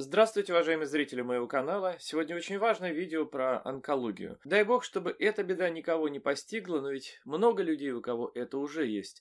Здравствуйте, уважаемые зрители моего канала! Сегодня очень важное видео про онкологию. Дай бог, чтобы эта беда никого не постигла, но ведь много людей, у кого это уже есть.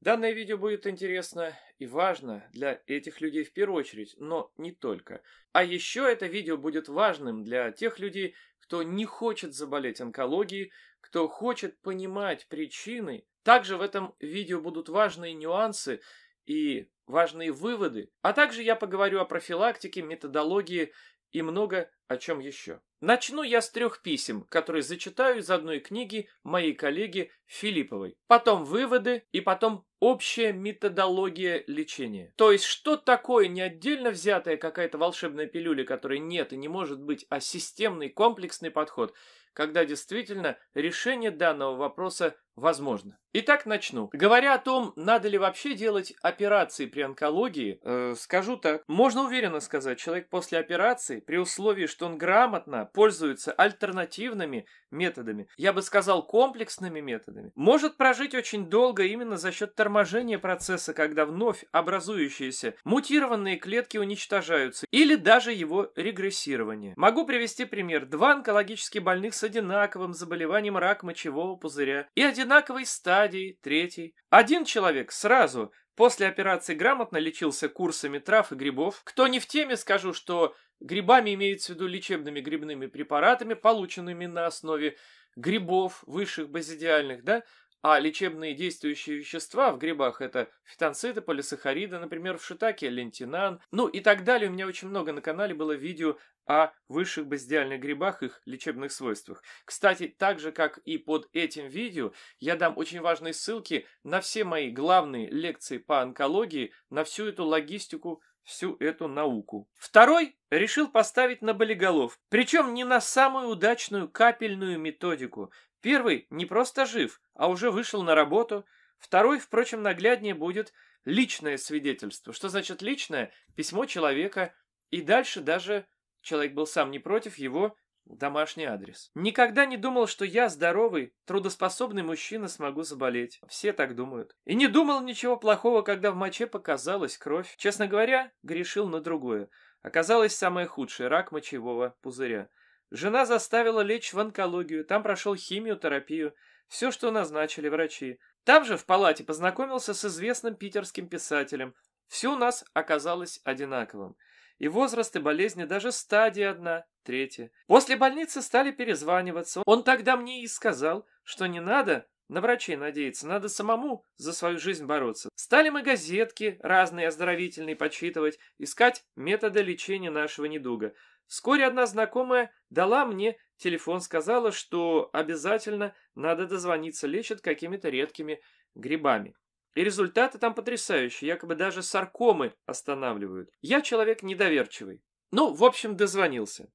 Данное видео будет интересно и важно для этих людей в первую очередь, но не только. А еще это видео будет важным для тех людей, кто не хочет заболеть онкологией, кто хочет понимать причины. Также в этом видео будут важные нюансы, и важные выводы, а также я поговорю о профилактике, методологии и много о чем еще. Начну я с трех писем, которые зачитаю из одной книги моей коллеги Филипповой. Потом выводы и потом Общая методология лечения. То есть, что такое не отдельно взятая какая-то волшебная пилюля, которой нет и не может быть, а системный комплексный подход, когда действительно решение данного вопроса возможно. Итак, начну. Говоря о том, надо ли вообще делать операции при онкологии, э, скажу так. Можно уверенно сказать, человек после операции, при условии, что он грамотно пользуется альтернативными методами, я бы сказал комплексными методами, может прожить очень долго именно за счет терапии торможение процесса, когда вновь образующиеся мутированные клетки уничтожаются или даже его регрессирование. Могу привести пример. Два онкологически больных с одинаковым заболеванием рак мочевого пузыря и одинаковой стадии, третий. Один человек сразу После операции грамотно лечился курсами трав и грибов. Кто не в теме, скажу, что грибами имеется в виду лечебными грибными препаратами, полученными на основе грибов высших базидиальных, да, а лечебные действующие вещества в грибах – это фитонциды, полисахариды, например, в шитаке – лентинан, ну и так далее. У меня очень много на канале было видео о высших базидиальных грибах, их лечебных свойствах. Кстати, так же, как и под этим видео, я дам очень важные ссылки на все мои главные лекции по онкологии, на всю эту логистику всю эту науку. Второй решил поставить на болиголов, причем не на самую удачную капельную методику, Первый не просто жив, а уже вышел на работу. Второй, впрочем, нагляднее будет личное свидетельство. Что значит личное? Письмо человека. И дальше даже человек был сам не против его домашний адрес. Никогда не думал, что я здоровый, трудоспособный мужчина смогу заболеть. Все так думают. И не думал ничего плохого, когда в моче показалась кровь. Честно говоря, грешил на другое. Оказалось самое худшее – рак мочевого пузыря. Жена заставила лечь в онкологию, там прошел химиотерапию, все, что назначили врачи. Там же в палате познакомился с известным питерским писателем. Все у нас оказалось одинаковым. И возраст, и болезни, даже стадия одна, третья. После больницы стали перезваниваться. Он тогда мне и сказал, что не надо на врачей надеяться, надо самому за свою жизнь бороться. Стали мы газетки разные оздоровительные подсчитывать, искать методы лечения нашего недуга. Вскоре одна знакомая дала мне телефон, сказала, что обязательно надо дозвониться, лечат какими-то редкими грибами. И результаты там потрясающие, якобы даже саркомы останавливают. Я человек недоверчивый. Ну, в общем, дозвонился.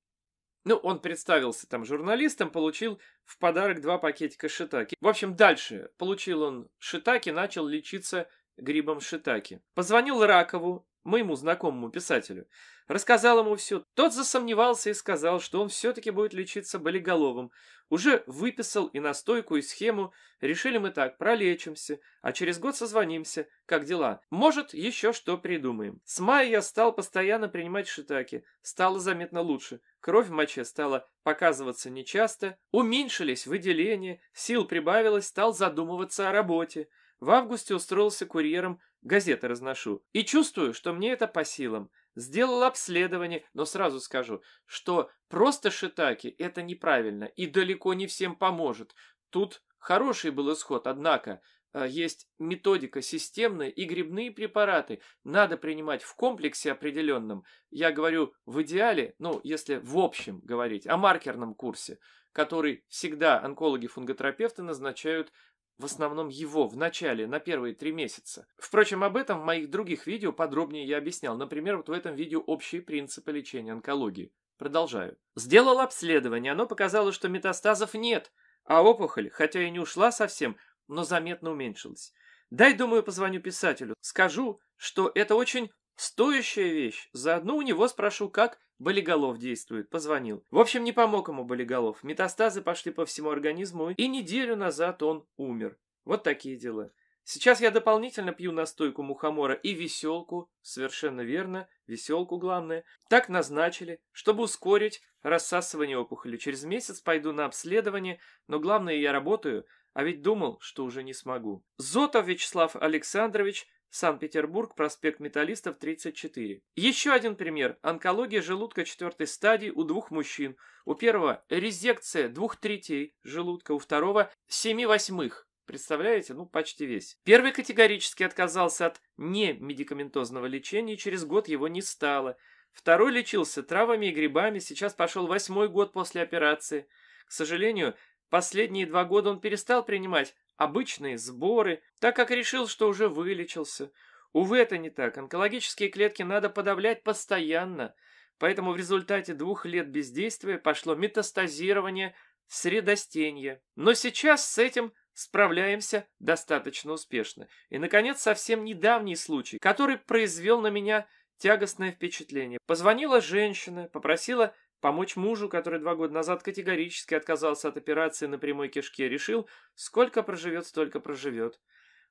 Ну, он представился там журналистом, получил в подарок два пакетика шитаки. В общем, дальше получил он шитаки, начал лечиться грибом шитаки. Позвонил Ракову моему знакомому писателю. Рассказал ему все. Тот засомневался и сказал, что он все-таки будет лечиться болиголовым. Уже выписал и настойку, и схему. Решили мы так, пролечимся, а через год созвонимся. Как дела? Может, еще что придумаем. С мая я стал постоянно принимать шитаки. Стало заметно лучше. Кровь в моче стала показываться нечасто. Уменьшились выделения. Сил прибавилось, стал задумываться о работе. В августе устроился курьером газеты разношу. И чувствую, что мне это по силам. Сделал обследование, но сразу скажу, что просто шитаки – это неправильно и далеко не всем поможет. Тут хороший был исход, однако э, есть методика системная и грибные препараты надо принимать в комплексе определенном. Я говорю в идеале, ну, если в общем говорить, о маркерном курсе – который всегда онкологи-фунготерапевты назначают в основном его в начале, на первые три месяца. Впрочем, об этом в моих других видео подробнее я объяснял. Например, вот в этом видео общие принципы лечения онкологии. Продолжаю. Сделал обследование, оно показало, что метастазов нет, а опухоль, хотя и не ушла совсем, но заметно уменьшилась. Дай, думаю, позвоню писателю, скажу, что это очень Стоящая вещь. Заодно у него спрошу, как болиголов действует. Позвонил. В общем, не помог ему болиголов. Метастазы пошли по всему организму, и неделю назад он умер. Вот такие дела. Сейчас я дополнительно пью настойку мухомора и веселку, совершенно верно, веселку главное. Так назначили, чтобы ускорить рассасывание опухоли. Через месяц пойду на обследование, но главное я работаю, а ведь думал, что уже не смогу. Зотов Вячеслав Александрович Санкт-Петербург, проспект Металлистов, 34. Еще один пример. Онкология желудка четвертой стадии у двух мужчин. У первого резекция двух третей желудка, у второго семи восьмых. Представляете? Ну, почти весь. Первый категорически отказался от немедикаментозного лечения, и через год его не стало. Второй лечился травами и грибами, сейчас пошел восьмой год после операции. К сожалению, последние два года он перестал принимать обычные сборы, так как решил, что уже вылечился. Увы, это не так. Онкологические клетки надо подавлять постоянно. Поэтому в результате двух лет бездействия пошло метастазирование средостенья. Но сейчас с этим справляемся достаточно успешно. И, наконец, совсем недавний случай, который произвел на меня тягостное впечатление. Позвонила женщина, попросила Помочь мужу, который два года назад категорически отказался от операции на прямой кишке, решил, сколько проживет, столько проживет.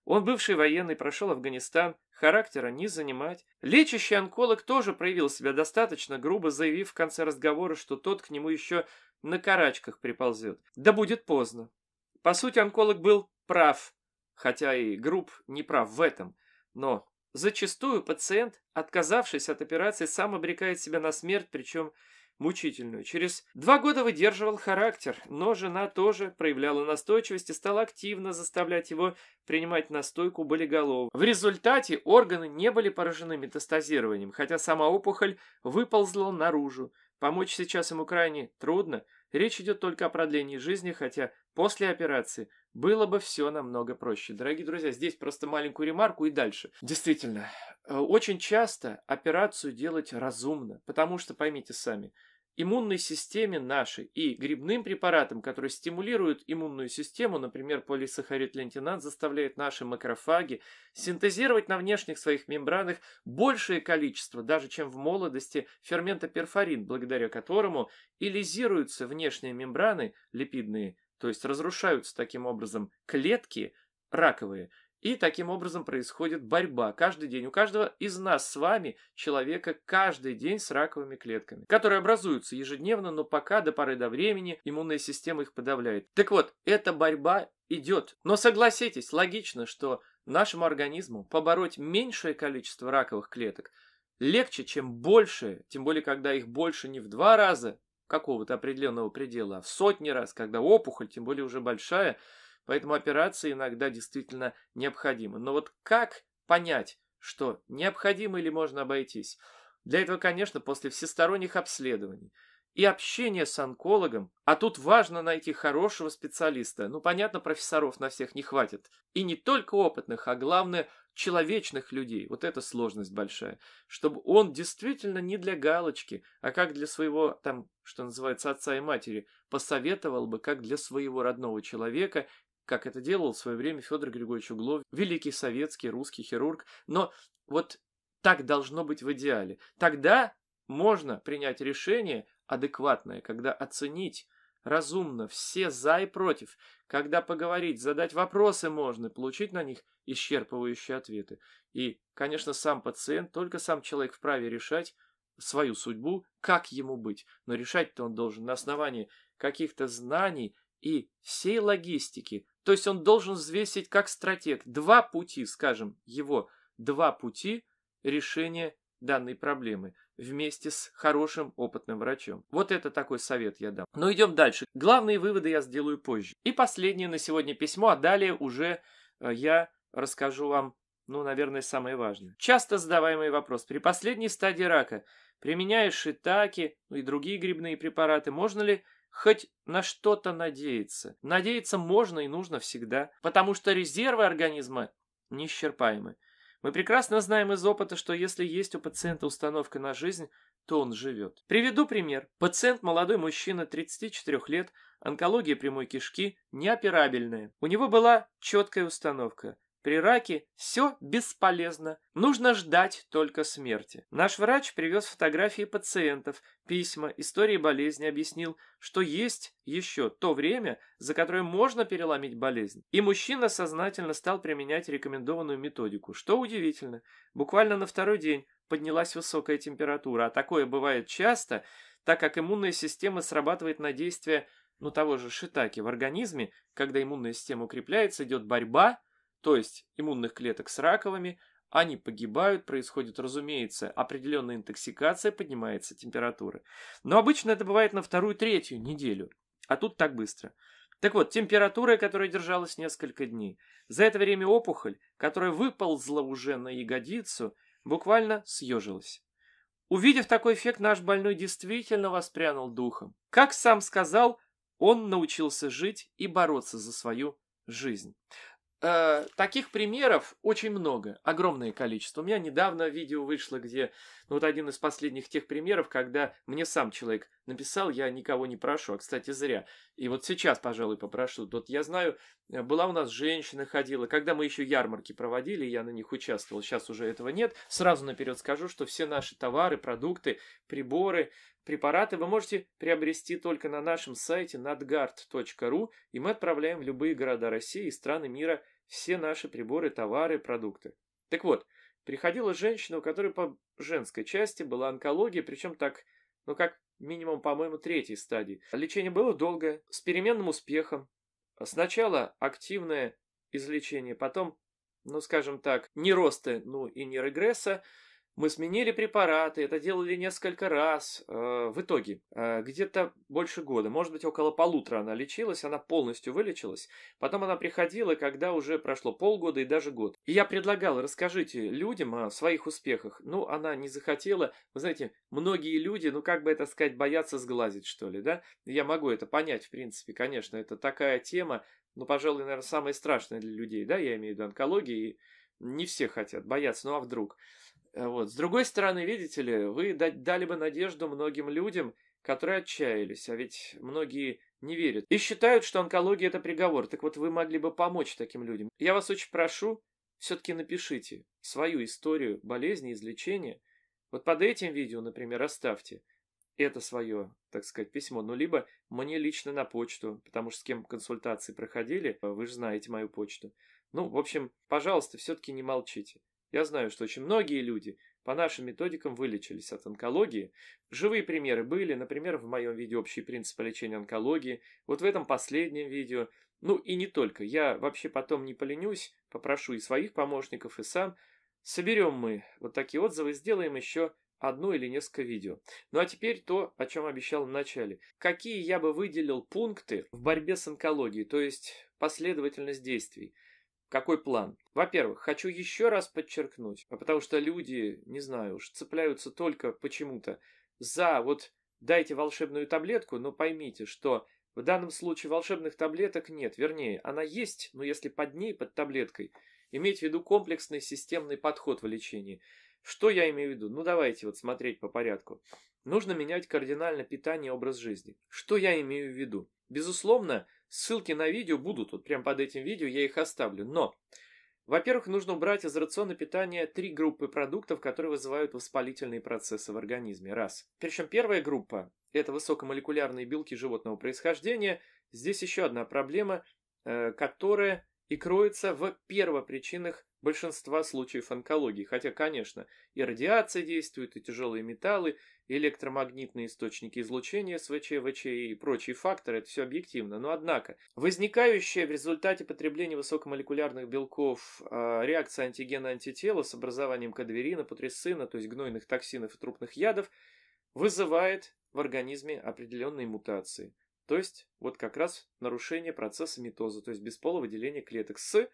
Он бывший военный, прошел Афганистан, характера не занимать. Лечащий онколог тоже проявил себя достаточно, грубо заявив в конце разговора, что тот к нему еще на карачках приползет. Да будет поздно. По сути, онколог был прав, хотя и груб не прав в этом, но зачастую пациент, отказавшись от операции, сам обрекает себя на смерть, причем мучительную. Через два года выдерживал характер, но жена тоже проявляла настойчивость и стала активно заставлять его принимать настойку болиголова. В результате органы не были поражены метастазированием, хотя сама опухоль выползла наружу. Помочь сейчас ему крайне трудно, речь идет только о продлении жизни, хотя после операции было бы все намного проще. Дорогие друзья, здесь просто маленькую ремарку и дальше. Действительно, э, очень часто операцию делать разумно, потому что, поймите сами, иммунной системе нашей и грибным препаратам, которые стимулируют иммунную систему, например, полисахарид лентинат заставляет наши макрофаги синтезировать на внешних своих мембранах большее количество, даже чем в молодости, фермента перфорин, благодаря которому элизируются внешние мембраны липидные, то есть разрушаются таким образом клетки раковые, и таким образом происходит борьба каждый день. У каждого из нас с вами, человека, каждый день с раковыми клетками, которые образуются ежедневно, но пока до поры до времени иммунная система их подавляет. Так вот, эта борьба идет. Но согласитесь, логично, что нашему организму побороть меньшее количество раковых клеток легче, чем большее. тем более, когда их больше не в два раза какого-то определенного предела, а в сотни раз, когда опухоль, тем более уже большая, Поэтому операции иногда действительно необходимы. Но вот как понять, что необходимо или можно обойтись? Для этого, конечно, после всесторонних обследований и общения с онкологом, а тут важно найти хорошего специалиста. Ну, понятно, профессоров на всех не хватит. И не только опытных, а главное, человечных людей. Вот это сложность большая. Чтобы он действительно не для галочки, а как для своего, там, что называется, отца и матери, посоветовал бы, как для своего родного человека, как это делал в свое время Федор Григорьевич Углов, великий советский русский хирург. Но вот так должно быть в идеале. Тогда можно принять решение адекватное, когда оценить разумно все за и против, когда поговорить, задать вопросы можно, получить на них исчерпывающие ответы. И, конечно, сам пациент, только сам человек вправе решать свою судьбу, как ему быть. Но решать-то он должен на основании каких-то знаний и всей логистики то есть он должен взвесить как стратег два пути, скажем, его два пути решения данной проблемы вместе с хорошим опытным врачом. Вот это такой совет я дам. Но идем дальше. Главные выводы я сделаю позже. И последнее на сегодня письмо, а далее уже э, я расскажу вам, ну, наверное, самое важное. Часто задаваемый вопрос. При последней стадии рака, применяя шитаки ну и другие грибные препараты, можно ли хоть на что-то надеяться. Надеяться можно и нужно всегда, потому что резервы организма неисчерпаемы. Мы прекрасно знаем из опыта, что если есть у пациента установка на жизнь, то он живет. Приведу пример. Пациент – молодой мужчина, 34 лет, онкология прямой кишки, неоперабельная. У него была четкая установка при раке все бесполезно, нужно ждать только смерти. Наш врач привез фотографии пациентов, письма, истории болезни, объяснил, что есть еще то время, за которое можно переломить болезнь. И мужчина сознательно стал применять рекомендованную методику, что удивительно. Буквально на второй день поднялась высокая температура, а такое бывает часто, так как иммунная система срабатывает на действие ну, того же шитаки в организме, когда иммунная система укрепляется, идет борьба – то есть иммунных клеток с раковыми, они погибают, происходит, разумеется, определенная интоксикация, поднимается температура. Но обычно это бывает на вторую-третью неделю, а тут так быстро. Так вот, температура, которая держалась несколько дней. За это время опухоль, которая выползла уже на ягодицу, буквально съежилась. Увидев такой эффект, наш больной действительно воспрянул духом. Как сам сказал, он научился жить и бороться за свою жизнь э, таких примеров очень много, огромное количество. У меня недавно видео вышло, где, ну вот один из последних тех примеров, когда мне сам человек написал, я никого не прошу, а, кстати, зря. И вот сейчас, пожалуй, попрошу. Вот я знаю, э, была у нас женщина ходила, когда мы еще ярмарки проводили, я на них участвовал, сейчас уже этого нет. Сразу наперед скажу, что все наши товары, продукты, приборы, препараты вы можете приобрести только на нашем сайте nadgard.ru, и мы отправляем в любые города России и страны мира – все наши приборы, товары, продукты. Так вот, приходила женщина, у которой по женской части была онкология, причем так, ну как минимум, по-моему, третьей стадии. Лечение было долгое, с переменным успехом. Сначала активное излечение, потом, ну скажем так, не роста, ну и не регресса, мы сменили препараты, это делали несколько раз. Э, в итоге, э, где-то больше года, может быть, около полутора она лечилась, она полностью вылечилась. Потом она приходила, когда уже прошло полгода и даже год. И я предлагал, расскажите людям о своих успехах. Ну, она не захотела. Вы знаете, многие люди, ну, как бы это сказать, боятся сглазить, что ли, да? Я могу это понять, в принципе, конечно. Это такая тема, ну, пожалуй, наверное, самая страшная для людей, да? Я имею в виду онкологии, и не все хотят, боятся, ну, а вдруг? Э, вот. С другой стороны, видите ли, вы дали бы надежду многим людям, которые отчаялись, а ведь многие не верят и считают, что онкология – это приговор. Так вот, вы могли бы помочь таким людям. Я вас очень прошу, все-таки напишите свою историю болезни, излечения. Вот под этим видео, например, оставьте это свое, так сказать, письмо, ну, либо мне лично на почту, потому что с кем консультации проходили, вы же знаете мою почту. Ну, в общем, пожалуйста, все-таки не молчите. Я знаю, что очень многие люди по нашим методикам вылечились от онкологии. Живые примеры были, например, в моем видео «Общие принципы лечения онкологии», вот в этом последнем видео. Ну и не только. Я вообще потом не поленюсь, попрошу и своих помощников, и сам. Соберем мы вот такие отзывы, и сделаем еще одно или несколько видео. Ну а теперь то, о чем обещал в начале. Какие я бы выделил пункты в борьбе с онкологией, то есть последовательность действий – какой план? Во-первых, хочу еще раз подчеркнуть, а потому что люди, не знаю уж, цепляются только почему-то за вот дайте волшебную таблетку, но поймите, что в данном случае волшебных таблеток нет, вернее, она есть, но если под ней, под таблеткой, иметь в виду комплексный системный подход в лечении. Что я имею в виду? Ну давайте вот смотреть по порядку. Нужно менять кардинально питание и образ жизни. Что я имею в виду? Безусловно, Ссылки на видео будут, вот прям под этим видео я их оставлю. Но, во-первых, нужно убрать из рациона питания три группы продуктов, которые вызывают воспалительные процессы в организме. Раз. Причем первая группа – это высокомолекулярные белки животного происхождения. Здесь еще одна проблема, э, которая и кроется в первопричинах большинства случаев онкологии. Хотя, конечно, и радиация действует, и тяжелые металлы, электромагнитные источники излучения, СВЧ, ВЧ и прочие факторы, это все объективно. Но однако, возникающая в результате потребления высокомолекулярных белков э, реакция антигена-антитела с образованием кадверина, патрицина, то есть гнойных токсинов и трупных ядов, вызывает в организме определенные мутации. То есть вот как раз нарушение процесса митоза, то есть бесполого деления клеток с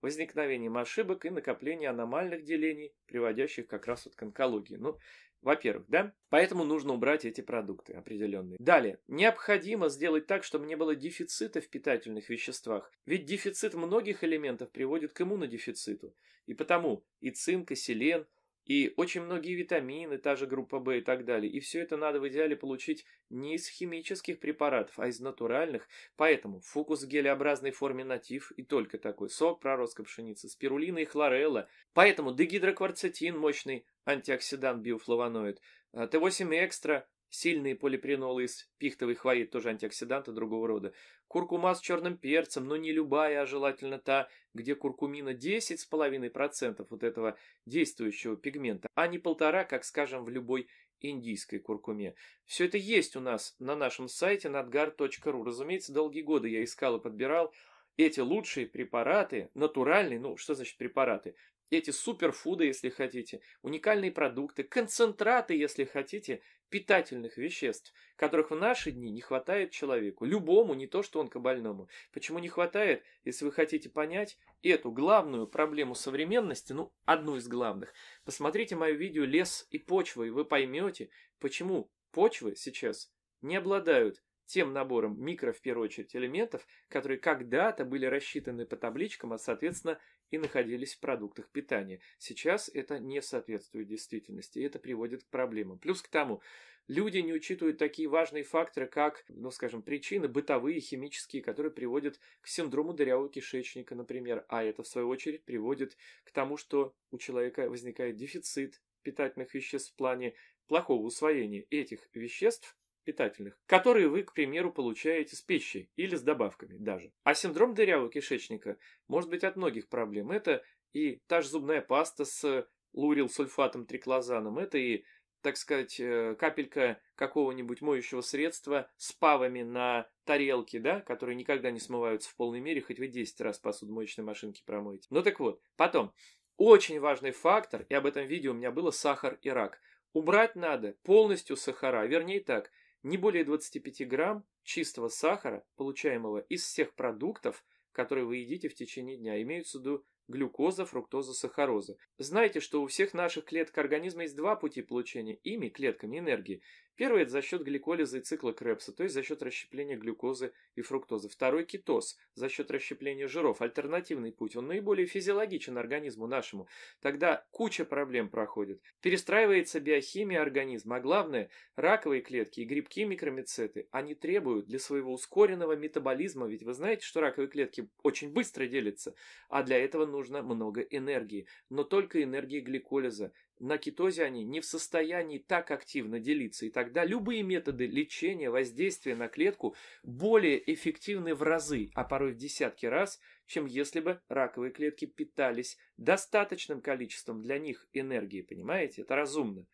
возникновением ошибок и накопления аномальных делений, приводящих как раз вот к онкологии. Ну, во-первых, да? Поэтому нужно убрать эти продукты определенные. Далее, необходимо сделать так, чтобы не было дефицита в питательных веществах. Ведь дефицит многих элементов приводит к иммунодефициту. И потому и цинк, и селен, и очень многие витамины, та же группа В и так далее. И все это надо в идеале получить не из химических препаратов, а из натуральных. Поэтому фукус в гелеобразной форме натив и только такой. Сок проростка пшеницы, спирулина и хлорелла. Поэтому дегидрокварцетин, мощный антиоксидант биофлавоноид, э, Т8 экстра, сильные полипренолы из пихтовой хвои, тоже антиоксиданты другого рода, куркума с черным перцем, но не любая, а желательно та, где куркумина 10,5% вот этого действующего пигмента, а не полтора, как, скажем, в любой индийской куркуме. Все это есть у нас на нашем сайте nadgar.ru. Разумеется, долгие годы я искал и подбирал эти лучшие препараты, натуральные, ну что значит препараты? Эти суперфуды, если хотите, уникальные продукты, концентраты, если хотите, питательных веществ, которых в наши дни не хватает человеку, любому, не то что он онкобольному. Почему не хватает, если вы хотите понять эту главную проблему современности, ну, одну из главных, посмотрите мое видео «Лес и почва», и вы поймете, почему почвы сейчас не обладают тем набором микро, в первую очередь, элементов, которые когда-то были рассчитаны по табличкам, а, соответственно, и находились в продуктах питания. Сейчас это не соответствует действительности, и это приводит к проблемам. Плюс к тому, люди не учитывают такие важные факторы, как, ну, скажем, причины бытовые, химические, которые приводят к синдрому дырявого кишечника, например, а это, в свою очередь, приводит к тому, что у человека возникает дефицит питательных веществ в плане плохого усвоения этих веществ – питательных, которые вы, к примеру, получаете с пищей или с добавками даже. А синдром дырявого кишечника может быть от многих проблем. Это и та же зубная паста с лурилсульфатом триклозаном, это и, так сказать, э, капелька какого-нибудь моющего средства с павами на тарелке, да, которые никогда не смываются в полной мере, хоть вы 10 раз посудомоечной машинке промоете. Ну так вот, потом, очень важный фактор, и об этом видео у меня было сахар и рак. Убрать надо полностью сахара, вернее так – не более 25 грамм чистого сахара, получаемого из всех продуктов, которые вы едите в течение дня, имеются в виду глюкоза, фруктоза, сахароза. Знайте, что у всех наших клеток организма есть два пути получения ими, клетками энергии. Первый – это за счет гликолиза и цикла Крепса, то есть за счет расщепления глюкозы и фруктозы. Второй – кетоз, за счет расщепления жиров. Альтернативный путь, он наиболее физиологичен организму нашему. Тогда куча проблем проходит. Перестраивается биохимия организма, а главное – раковые клетки и грибки-микромицеты. Они требуют для своего ускоренного метаболизма, ведь вы знаете, что раковые клетки очень быстро делятся, а для этого нужно много энергии, но только энергии гликолиза на кетозе они не в состоянии так активно делиться, и тогда любые методы лечения, воздействия на клетку более эффективны в разы, а порой в десятки раз, чем если бы раковые клетки питались достаточным количеством для них энергии, понимаете? Это разумно.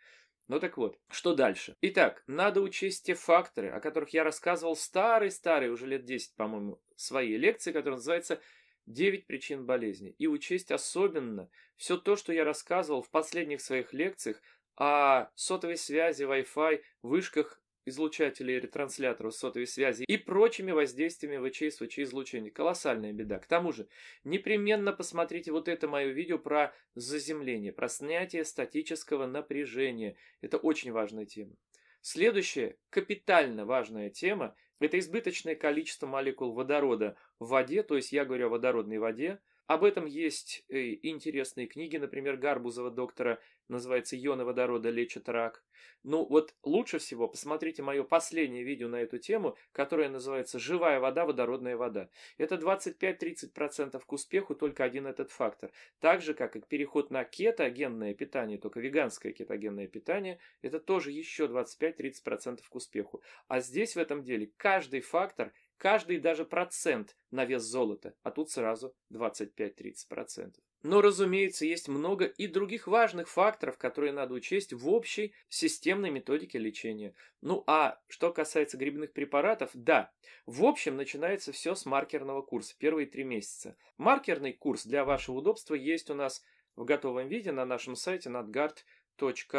Ну так вот, что дальше? Итак, надо учесть те факторы, о которых я рассказывал старый-старый, уже лет 10, по-моему, своей лекции, которая называется 9 причин болезни и учесть особенно все то, что я рассказывал в последних своих лекциях о сотовой связи, Wi-Fi, вышках излучателей ретрансляторов сотовой связи и прочими воздействиями ВЧ и СВЧ излучения. Колоссальная беда. К тому же, непременно посмотрите вот это мое видео про заземление, про снятие статического напряжения. Это очень важная тема. Следующая капитально важная тема – это избыточное количество молекул водорода в воде, то есть я говорю о водородной воде, об этом есть э, интересные книги, например, Гарбузова доктора, называется «Ионы водорода лечат рак». Ну вот лучше всего посмотрите мое последнее видео на эту тему, которое называется «Живая вода, водородная вода». Это 25-30% к успеху только один этот фактор. Так же, как и переход на кетогенное питание, только веганское кетогенное питание, это тоже еще 25-30% к успеху. А здесь в этом деле каждый фактор Каждый даже процент на вес золота, а тут сразу 25-30%. Но, разумеется, есть много и других важных факторов, которые надо учесть в общей системной методике лечения. Ну а что касается грибных препаратов, да, в общем начинается все с маркерного курса, первые три месяца. Маркерный курс для вашего удобства есть у нас в готовом виде на нашем сайте надгард.com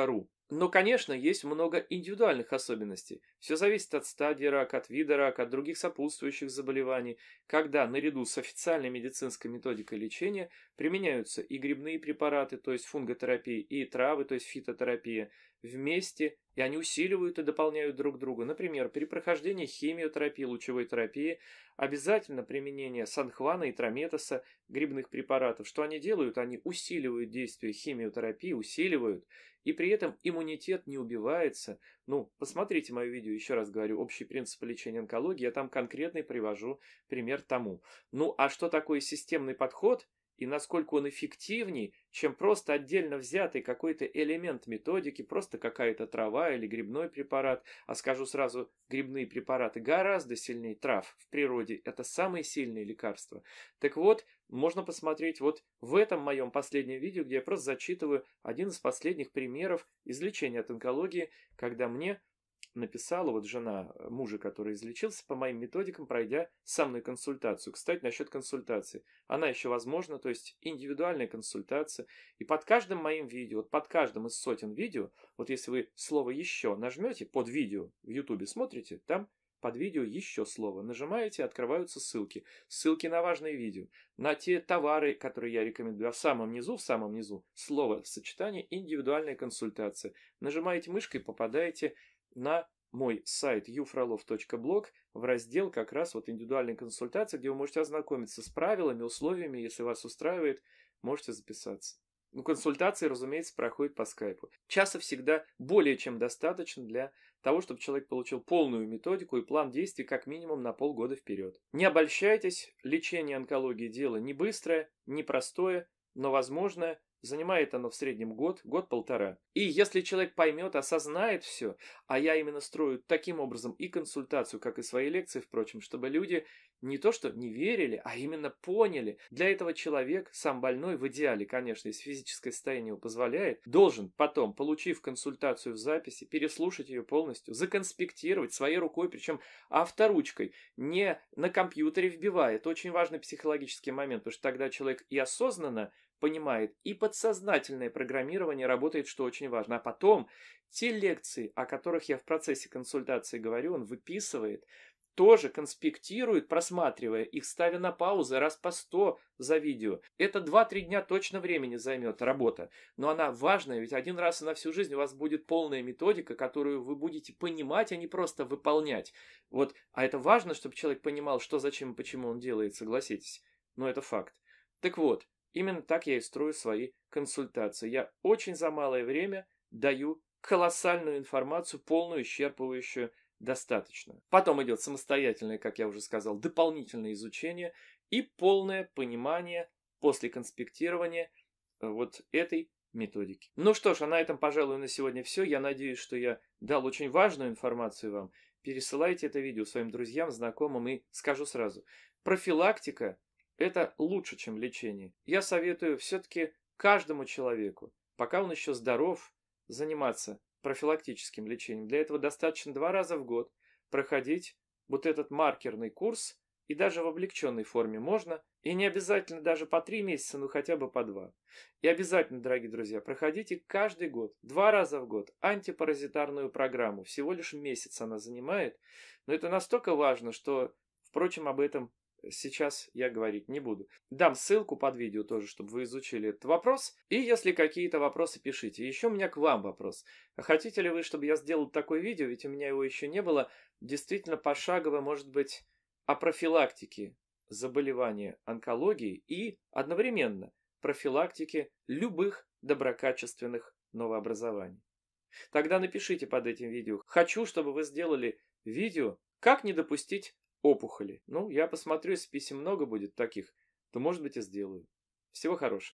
ру. Но, конечно, есть много индивидуальных особенностей. Все зависит от стадии рака, от вида рака, от других сопутствующих заболеваний, когда наряду с официальной медицинской методикой лечения применяются и грибные препараты, то есть фунготерапия, и травы, то есть фитотерапия, вместе, и они усиливают и дополняют друг друга. Например, при прохождении химиотерапии, лучевой терапии обязательно применение санхвана и трометоса, грибных препаратов. Что они делают? Они усиливают действие химиотерапии, усиливают, и при этом иммунитет не убивается. Ну, посмотрите мое видео, еще раз говорю, общий принцип лечения онкологии, я там конкретный привожу пример тому. Ну, а что такое системный подход – и насколько он эффективней, чем просто отдельно взятый какой-то элемент методики, просто какая-то трава или грибной препарат. А скажу сразу, грибные препараты гораздо сильнее трав в природе. Это самые сильные лекарства. Так вот, можно посмотреть вот в этом моем последнем видео, где я просто зачитываю один из последних примеров излечения от онкологии, когда мне написала вот жена э, мужа, который излечился по моим методикам, пройдя со мной консультацию. Кстати, насчет консультации. Она еще возможна, то есть индивидуальная консультация. И под каждым моим видео, вот под каждым из сотен видео, вот если вы слово «еще» нажмете под видео в YouTube смотрите, там под видео еще слово. Нажимаете, открываются ссылки. Ссылки на важные видео, на те товары, которые я рекомендую. А в самом низу, в самом низу слово сочетание «индивидуальная консультация». Нажимаете мышкой, попадаете на мой сайт ufrolov.blog в раздел как раз вот индивидуальной консультации, где вы можете ознакомиться с правилами, условиями, если вас устраивает, можете записаться. Ну, консультации, разумеется, проходят по скайпу. Часа всегда более чем достаточно для того, чтобы человек получил полную методику и план действий как минимум на полгода вперед. Не обольщайтесь, лечение онкологии дело не быстрое, не простое, но возможное, Занимает оно в среднем год, год-полтора. И если человек поймет, осознает все, а я именно строю таким образом и консультацию, как и свои лекции, впрочем, чтобы люди не то что не верили, а именно поняли. Для этого человек, сам больной, в идеале, конечно, если физическое состояние его позволяет, должен потом, получив консультацию в записи, переслушать ее полностью, законспектировать своей рукой, причем авторучкой, не на компьютере вбивая. Это очень важный психологический момент, потому что тогда человек и осознанно понимает. И подсознательное программирование работает, что очень важно. А потом те лекции, о которых я в процессе консультации говорю, он выписывает, тоже конспектирует, просматривая их, ставя на паузы раз по сто за видео. Это 2-3 дня точно времени займет работа, но она важная, ведь один раз и на всю жизнь у вас будет полная методика, которую вы будете понимать, а не просто выполнять. Вот, а это важно, чтобы человек понимал, что, зачем и почему он делает, согласитесь. Но это факт. Так вот, Именно так я и строю свои консультации. Я очень за малое время даю колоссальную информацию, полную, исчерпывающую, достаточно. Потом идет самостоятельное, как я уже сказал, дополнительное изучение и полное понимание после конспектирования э, вот этой методики. Ну что ж, а на этом, пожалуй, на сегодня все. Я надеюсь, что я дал очень важную информацию вам. Пересылайте это видео своим друзьям, знакомым и скажу сразу. Профилактика это лучше, чем лечение. Я советую все-таки каждому человеку, пока он еще здоров, заниматься профилактическим лечением. Для этого достаточно два раза в год проходить вот этот маркерный курс, и даже в облегченной форме можно, и не обязательно даже по три месяца, но хотя бы по два. И обязательно, дорогие друзья, проходите каждый год, два раза в год, антипаразитарную программу. Всего лишь месяц она занимает, но это настолько важно, что, впрочем, об этом Сейчас я говорить не буду. Дам ссылку под видео тоже, чтобы вы изучили этот вопрос. И если какие-то вопросы, пишите. Еще у меня к вам вопрос. Хотите ли вы, чтобы я сделал такое видео, ведь у меня его еще не было, действительно пошагово, может быть, о профилактике заболевания онкологии и одновременно профилактике любых доброкачественных новообразований. Тогда напишите под этим видео. Хочу, чтобы вы сделали видео, как не допустить опухоли. Ну, я посмотрю, если писем много будет таких, то, может быть, и сделаю. Всего хорошего.